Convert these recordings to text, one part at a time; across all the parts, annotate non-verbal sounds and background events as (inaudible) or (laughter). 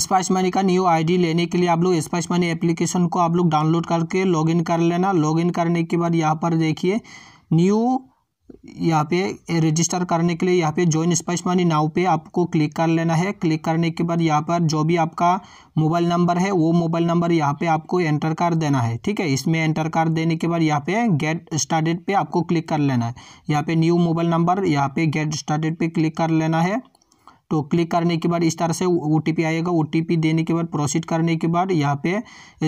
spice money का new ID लेने के लिए आप लोग स्पाइस मनी एप्लीकेशन को आप लोग डाउनलोड करके लॉगिन कर लेना लॉगिन करने के बाद यहाँ पर देखिए न्यू यहाँ पे रजिस्टर करने के लिए यहाँ पे ज्वाइन स्पाइस मनी नाव पे आपको क्लिक कर लेना है क्लिक करने के बाद यहाँ पर जो भी आपका मोबाइल नंबर है वो मोबाइल नंबर यहाँ पे आपको एंटर कर देना है ठीक है इसमें एंटर कर देने के बाद यहाँ पे गेट स्टार्टेड पे आपको क्लिक कर लेना है यहाँ पे न्यू मोबाइल नंबर यहाँ पे गेट स्टार्टेड पे क्लिक कर लेना है तो क्लिक करने के बाद इस तरह से ओ आएगा ओ देने के बाद प्रोसीड करने के बाद यहाँ पे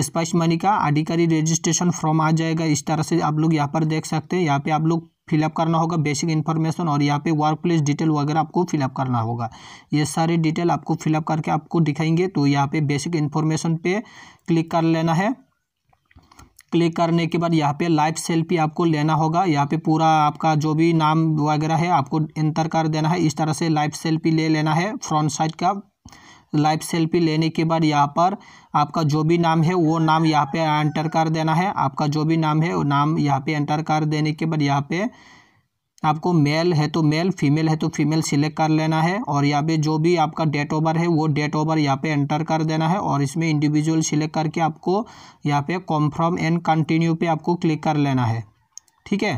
स्पाइस मनी का आधिकारी रजिस्ट्रेशन फॉर्म आ जाएगा इस तरह से आप लोग यहाँ पर देख सकते हैं यहाँ पे आप लोग फिलअप करना होगा बेसिक इन्फॉर्मेशन और यहाँ पे वर्क प्लेस डिटेल वगैरह आपको फिलअप करना होगा ये सारे डिटेल आपको फिलअप करके आपको दिखाएंगे तो यहाँ पे बेसिक इन्फॉर्मेशन पे क्लिक कर लेना है क्लिक करने के बाद यहाँ पे लाइव सेल्फी आपको लेना होगा यहाँ पे पूरा आपका जो भी नाम वगैरह है आपको इंटर कर देना है इस तरह से लाइव सेल्फी ले लेना है फ्रंट साइड का लाइव सेल्फी लेने के बाद यहाँ पर आपका जो भी नाम है वो नाम यहाँ पे एंटर कर देना है आपका जो भी नाम है वो नाम यहाँ पे एंटर कर देने के बाद यहाँ पे आपको मेल है तो मेल फीमेल है तो फीमेल सिलेक्ट कर लेना है और यहाँ पे जो भी आपका डेट ओवर है वो डेट ओवर यहाँ पे एंटर कर देना है और इसमें इंडिविजुअल सिलेक्ट करके आपको यहाँ पे कॉन्फर्म एंड कंटिन्यू पे आपको क्लिक कर लेना है ठीक है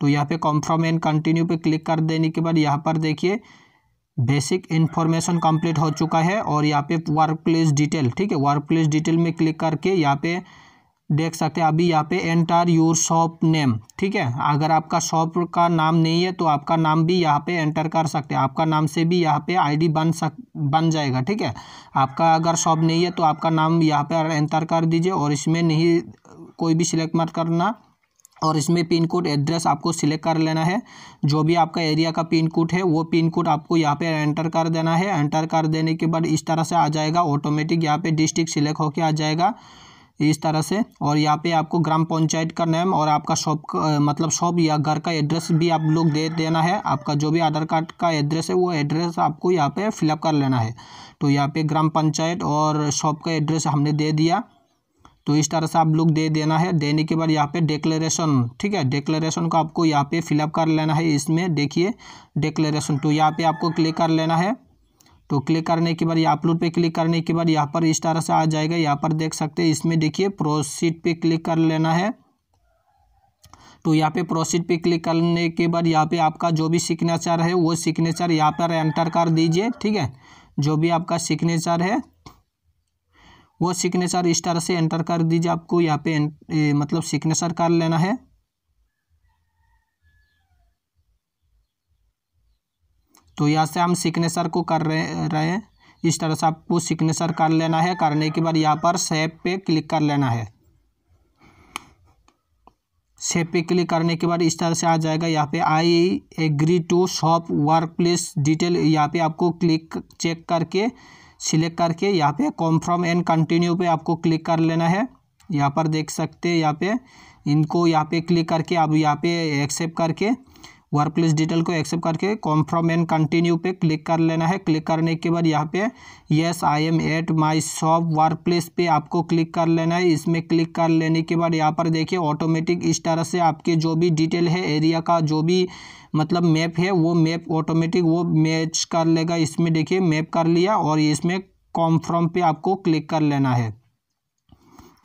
तो यहाँ पे कॉन्फर्म एंड कंटिन्यू पे क्लिक कर देने के बाद यहाँ पर देखिए बेसिक इन्फॉर्मेशन कम्प्लीट हो चुका है और यहाँ पे वर्क प्लेस डिटेल ठीक है वर्क प्लेस डिटेल में क्लिक करके यहाँ पे देख सकते हैं अभी यहाँ पे एंटर योर शॉप नेम ठीक है अगर आपका शॉप का नाम नहीं है तो आपका नाम भी यहाँ पे एंटर कर सकते हैं आपका नाम से भी यहाँ पे आईडी बन सक बन जाएगा ठीक है आपका अगर शॉप नहीं है तो आपका नाम यहाँ पे एंटर कर दीजिए और इसमें नहीं कोई भी सिलेक्ट मत करना और इसमें पिन कोड एड्रेस आपको सिलेक्ट कर लेना है जो भी आपका एरिया का पिन कोड है वो पिन कोड आपको यहाँ पे एंटर कर देना है एंटर कर देने के बाद इस तरह से आ जाएगा ऑटोमेटिक यहाँ पे डिस्ट्रिक्ट सिलेक्ट होके आ जाएगा इस तरह से और यहाँ पे आपको ग्राम पंचायत का नेम और आपका शॉप मतलब शॉप या घर का एड्रेस भी आप लोग दे देना है आपका जो भी आधार कार्ड का एड्रेस है वो एड्रेस आपको यहाँ पे फिलअप कर लेना है तो यहाँ पे ग्राम पंचायत और शॉप का एड्रेस हमने दे दिया तो इस तरह से आप लोग दे देना है देने के बाद यहाँ पे डिक्लेरेशन ठीक है डिक्लेरेशन को आपको यहाँ पे फिलअप कर लेना है इसमें देखिए डिक्लेरेशन तो यहाँ पे आपको क्लिक कर लेना है तो क्लिक करने के बाद यहाँ अपलोड पे क्लिक करने के बाद यहाँ पर इस तरह से आ जाएगा यहाँ पर देख सकते हैं इसमें देखिए प्रोसीड पे क्लिक कर लेना है तो यहाँ पे प्रोसीड पे क्लिक करने के बाद यहाँ पे आपका जो भी सिग्नेचर है वो सिग्नेचर यहाँ पर एंटर कर दीजिए ठीक है जो भी आपका सिग्नेचर है वो सिग्नेचर इस तरह से एंटर कर दीजिए आपको यहाँ पे मतलब सिग्नेचर कर लेना है तो यहाँ से हम सिग्नेचर को कर रहे रहे हैं इस तरह से आपको सिग्नेचर कर लेना है करने के बाद यहाँ पर सेप पे क्लिक कर लेना है सेब पे क्लिक करने के बाद इस तरह से आ जाएगा यहाँ पे I agree to shop work place detail यहाँ पे आपको क्लिक चेक करके सिलेक्ट करके यहाँ पे कॉन्फर्म एंड कंटिन्यू पे आपको क्लिक कर लेना है यहाँ पर देख सकते हैं यहाँ पे इनको यहाँ पे क्लिक करके आप यहाँ पे एक्सेप्ट करके वर्क प्लेस डिटेल को एक्सेप्ट करके कॉन्फर्म एंड कंटिन्यू पे क्लिक कर लेना है क्लिक करने के बाद यहाँ पे yes I am at my shop work place पे आपको क्लिक कर लेना है इसमें क्लिक कर लेने के बाद यहाँ पर देखिए ऑटोमेटिक इस तरह से आपके जो भी डिटेल है एरिया का जो भी मतलब मैप है वो मैप ऑटोमेटिक वो मैच कर लेगा इसमें देखिए मैप कर लिया और इसमें कॉन्फर्म पर आपको क्लिक कर लेना है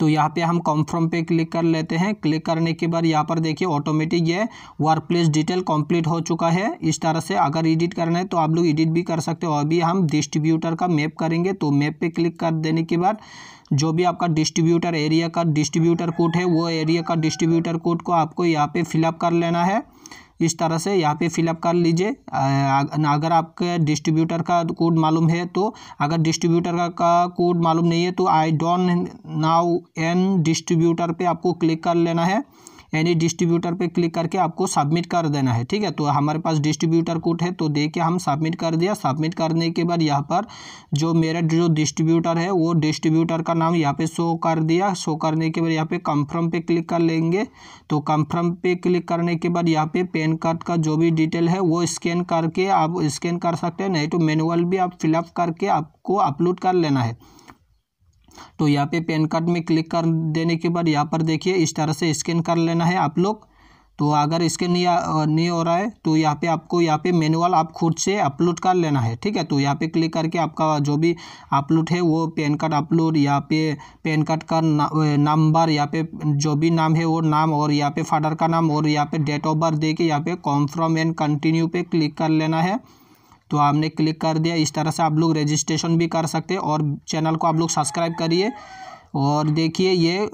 तो यहाँ पे हम कॉन्फर्म पे क्लिक कर लेते हैं क्लिक करने के बाद यहाँ पर देखिए ऑटोमेटिक ये वर्क प्लेस डिटेल कंप्लीट हो चुका है इस तरह से अगर एडिट करना है तो आप लोग एडिट भी कर सकते हो अभी हम डिस्ट्रीब्यूटर का मैप करेंगे तो मैप पे क्लिक कर देने के बाद जो भी आपका डिस्ट्रीब्यूटर एरिया का डिस्ट्रीब्यूटर कोड है वो एरिया का डिस्ट्रीब्यूटर कोड को आपको यहाँ पर फिलअप कर लेना है इस तरह से यहाँ पे फिलअप कर लीजिए अगर आपके डिस्ट्रीब्यूटर का कोड मालूम है तो अगर डिस्ट्रीब्यूटर का, का कोड मालूम नहीं है तो I don't know an distributor पे आपको क्लिक कर लेना है यानी डिस्ट्रीब्यूटर पे क्लिक करके आपको सबमिट कर देना है ठीक है तो हमारे पास डिस्ट्रीब्यूटर कोड है तो दे के हम सबमिट कर दिया सबमिट करने के बाद यहाँ पर जो मेरा जो डिस्ट्रीब्यूटर है वो डिस्ट्रीब्यूटर का नाम यहाँ पे शो कर दिया शो करने के बाद यहाँ पे कंफर्म पे क्लिक कर लेंगे तो कंफर्म पे क्लिक करने के बाद यहाँ पे पैन कार्ड का जो भी डिटेल है वो स्कैन करके आप स्कैन कर सकते हैं नहीं तो मैनुअल भी आप फिलअप करके आपको अपलोड कर लेना है तो यहाँ पे पैन कार्ड में क्लिक कर देने के बाद यहाँ पर देखिए इस तरह से स्कैन कर लेना है आप लोग तो अगर स्कैन नहीं नहीं हो रहा है तो यहाँ पे आपको यहाँ पे मैनुअल आप खुद से अपलोड कर लेना है ठीक है तो यहाँ पे क्लिक करके आपका जो भी अपलोड है वो पैन कार्ड अपलोड यहाँ पे पैन कार्ड का नंबर यहाँ पे जो भी नाम है वो नाम और यहाँ पे फादर का नाम और यहाँ पे डेट ऑफ बर्थ दे के यहाँ पे कॉन्फर्म एंड कंटिन्यू पे क्लिक कर लेना है तो आपने क्लिक कर दिया इस तरह से आप लोग रजिस्ट्रेशन भी कर सकते हैं और चैनल को आप लोग सब्सक्राइब करिए और देखिए ये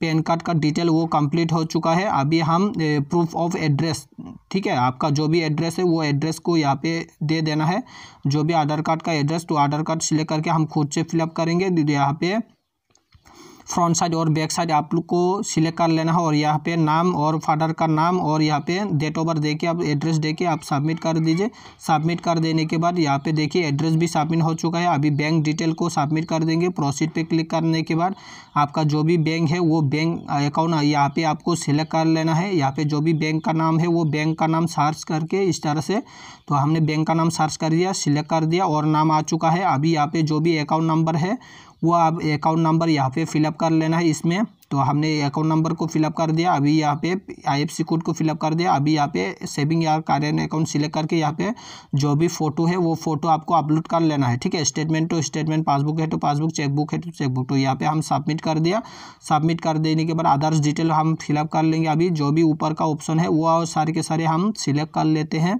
पैन कार्ड का डिटेल वो कंप्लीट हो चुका है अभी हम प्रूफ ऑफ एड्रेस ठीक है आपका जो भी एड्रेस है वो एड्रेस को यहाँ पे दे देना है जो भी आधार कार्ड का एड्रेस तो आधार कार्ड सिलेक्ट करके हम खुद से फिलअप करेंगे यहाँ पे फ्रंट साइड और बैक साइड आप लोग को सिलेक्ट कर लेना है और यहाँ पे नाम और फादर का नाम और यहाँ पे डेट ऑफ बर्थ दे के आप एड्रेस दे के आप सबमिट कर दीजिए सबमिट कर देने के बाद यहाँ पे देखिए एड्रेस भी सबमिट हो चुका है अभी बैंक डिटेल को सबमिट कर देंगे प्रोसीड पे क्लिक करने के बाद आपका जो भी बैंक है वो बैंक अकाउंट यहाँ पे आपको सिलेक्ट कर लेना है यहाँ पे जो भी बैंक का नाम है वो बैंक का नाम सर्च करके इस तरह से तो हमने बैंक का नाम सर्च कर दिया सिलेक्ट कर दिया और नाम आ चुका है अभी यहाँ पे जो भी अकाउंट नंबर है वो आप अकाउंट नंबर यहाँ पे फिलअप कर लेना है इसमें तो हमने अकाउंट नंबर को फिलअप कर दिया अभी यहाँ पे आईएफसी कोड को फिलअप कर दिया अभी यहाँ पे सेविंग या कार्यालय अकाउंट सिलेक्ट करके यहाँ पे जो भी फोटो है वो फोटो आपको अपलोड कर लेना है ठीक है स्टेटमेंट तो स्टेटमेंट पासबुक है तो पासबुक चेकबुक है तो चेकबुक तो यहाँ पे हम सबमिट कर दिया सबमिट कर देने के बाद आदर्श डिटेल हम फिलअप कर लेंगे अभी जो भी ऊपर का ऑप्शन है वो सारे के सारे हम सिलेक्ट कर लेते हैं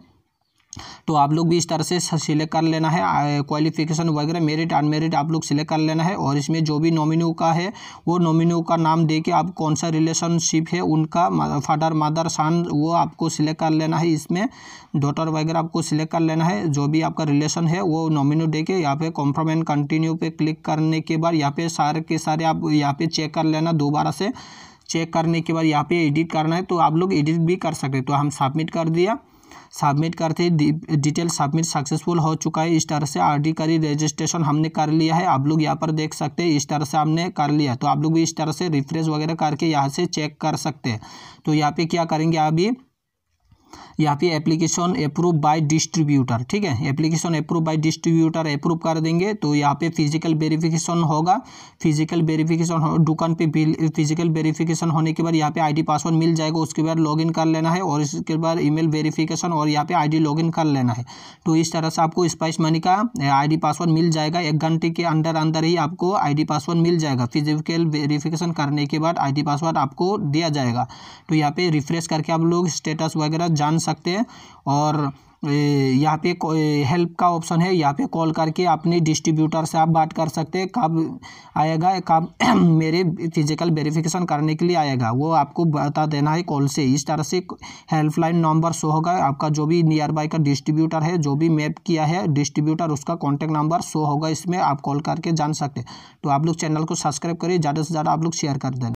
तो आप लोग भी इस तरह से सिलेक्ट कर लेना है क्वालिफिकेशन वगैरह मेरिट अनमेरिट आप लोग सिलेक्ट कर लेना है और इसमें जो भी नॉमिनी का है वो नॉमिनी का नाम दे के आप कौन सा रिलेशनशिप है उनका फादर मदर सन वो आपको सिलेक्ट कर लेना है इसमें डॉटर वगैरह आपको सिलेक्ट कर लेना है जो भी आपका रिलेशन है वो नॉमिनी दे के यहाँ पे कॉन्फर्म एंड कंटिन्यू पे क्लिक करने के बाद यहाँ पे सारे के सारे आप यहाँ पे चेक कर लेना दोबारा से चेक करने के बाद यहाँ पे एडिट करना है तो आप लोग एडिट भी कर सकते तो हम सबमिट कर दिया सबमिट करते डिटेल सबमिट सक्सेसफुल हो चुका है इस तरह से का रजिस्ट्रेशन हमने कर लिया है आप लोग यहाँ पर देख सकते हैं इस तरह से हमने कर लिया तो आप लोग भी इस तरह से रिफ्रेश वगैरह करके यहाँ से चेक कर सकते हैं तो यहाँ पे क्या करेंगे अभी यहाँ पे एप्लीकेशन अप्रूव बाय डिस्ट्रीब्यूटर ठीक है application approve by distributor approve कर देंगे तो यहाँ पे फिजिकल वेरिफिकेशन होगा फिजिकल वेरिफिकेशन दुकान पे फिजिकल वेरिफिकेशन होने के बाद यहाँ पे आईडी पासवर्ड मिल जाएगा उसके बाद लॉगिन कर लेना है और इसके बाद ईमेल वेरिफिकेशन और यहाँ पे आईडी लॉगिन कर लेना है तो इस तरह से आपको स्पाइस मनी का आईडी पासवर्ड मिल जाएगा एक घंटे के अंदर अंदर ही आपको आईडी पासवर्ड मिल जाएगा फिजिकल वेरिफिकेशन करने के बाद डी पासवर्ड आपको दिया जाएगा तो यहाँ पे रिफ्रेश करके आप लोग स्टेटस वगैरह जान सकते हैं और यहाँ पे हेल्प का ऑप्शन है यहाँ पे कॉल करके अपने डिस्ट्रीब्यूटर से आप बात कर सकते हैं कब आएगा कब (clears throat) मेरे फिजिकल वेरिफिकेशन करने के लिए आएगा वो आपको बता देना है कॉल से इस तरह से हेल्पलाइन नंबर शो होगा आपका जो भी नियर बाई का डिस्ट्रीब्यूटर है जो भी मैप किया है डिस्ट्रीब्यूटर उसका कॉन्टैक्ट नंबर शो होगा इसमें आप कॉल करके जान सकते तो आप लोग चैनल को सब्सक्राइब करिए ज़्यादा से ज़्यादा आप लोग शेयर कर देना